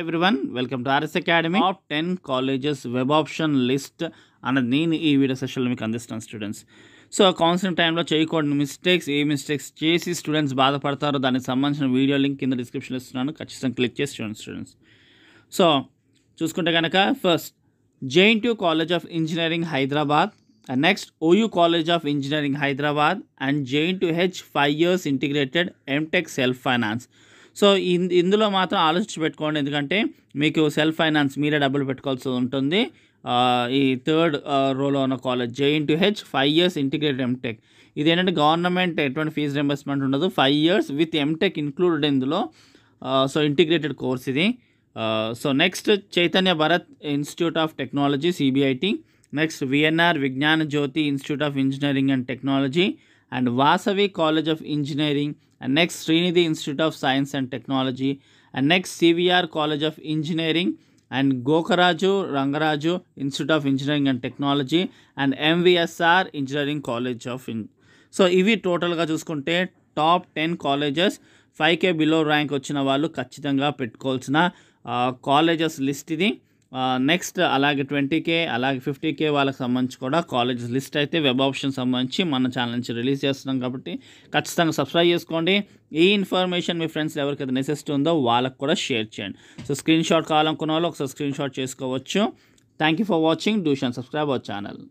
everyone welcome to RS academy of ten colleges web option list అన్నది నేను ఈ video సెషన్లో మీకు అందిస్తాను స్టూడెంట్స్ సో కౌన్సిలింగ్ టైంలో చేయకూడని మిస్టేక్స్ ఏ మిస్టేక్స్ చేసి స్టూడెంట్స్ బాధపడతారో దానికి సంబంధించిన వీడియో లింక్ కింద డిస్క్రిప్షన్ ఇస్తున్నాను ఖచ్చితంగా క్లిక్ చేసి చూడండి స్టూడెంట్స్ సో చూసుకుంటే కనుక first JNTU college of engineering Hyderabad and next OU college of engineering Hyderabad and JNTU H five years integrated MTech self finance so ఇందులో మాత్రం ఆలోచించి పెట్టుకోండి ఎందుకంటే మీకు సెల్ఫ్ ఫైనాన్స్ మీరే డబ్బులు పెట్టుకోవాల్సి ఉంటుంది ఈ థర్డ్ రోలో ఉన్న college JNT H five years integrated MTech ఇది ఏంటంటే గవర్నమెంట్ ఎటువంటి ఫీజు రింబర్స్మెంట్ ఉండదు five years with MTech included ఇందులో సో ఇంటిగ్రేటెడ్ కోర్స్ ఇది so next Chaitanya Bharat institute of technology CBIT next VNR Vignana Jyothi institute of engineering and technology and Vasavi college of engineering and next Sreenidhi institute of science and technology and next CVR college of engineering and Gokaraju Rangaraju institute of engineering and technology and MVSR engineering college of in so ఇవి టోటల్గా చూసుకుంటే top ten colleges five K below rank వచ్చిన వాళ్ళు ఖచ్చితంగా పెట్టుకోవాల్సిన colleges list ఇది next అలాగే twenty K అలాగే ఫిఫ్టీ కే వాళ్ళకి సంబంధించి కూడా కాలేజ్ లిస్ట్ అయితే వెబ్ ఆప్షన్ సంబంధించి మన ఛానల్ నుంచి రిలీజ్ చేస్తున్నాం కాబట్టి ఖచ్చితంగా సబ్స్క్రైబ్ చేసుకోండి ఈ ఇన్ఫర్మేషన్ మీ ఫ్రెండ్స్ ఎవరికైతే నెసెసిటీ ఉందో వాళ్ళకు కూడా షేర్ చేయండి సో స్క్రీన్ షాట్ కావాలనుకున్న వాళ్ళు ఒకసారి స్క్రీన్ షాట్ చేసుకోవచ్చు థ్యాంక్ యూ ఫర్ వాచింగ్ డూషన్ సబ్స్క్రైబ్ అవర్ ఛానల్